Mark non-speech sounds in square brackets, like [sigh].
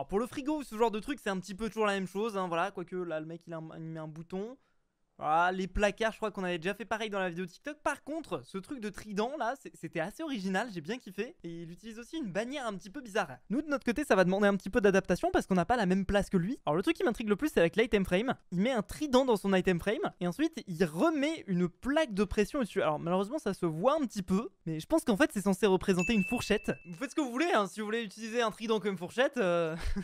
Alors pour le frigo, ce genre de truc, c'est un petit peu toujours la même chose. Hein, voilà, quoique là, le mec, il, a mis un bouton. Ah, les placards, je crois qu'on avait déjà fait pareil dans la vidéo TikTok. Par contre, ce truc de trident là, c'était assez original, j'ai bien kiffé. Et il utilise aussi une bannière un petit peu bizarre. Nous, de notre côté, ça va demander un petit peu d'adaptation parce qu'on n'a pas la même place que lui. Alors, le truc qui m'intrigue le plus, c'est avec l'item frame. Il met un trident dans son item frame et ensuite il remet une plaque de pression dessus. Alors, malheureusement, ça se voit un petit peu, mais je pense qu'en fait, c'est censé représenter une fourchette. Vous faites ce que vous voulez, hein. si vous voulez utiliser un trident comme fourchette, euh, [laughs]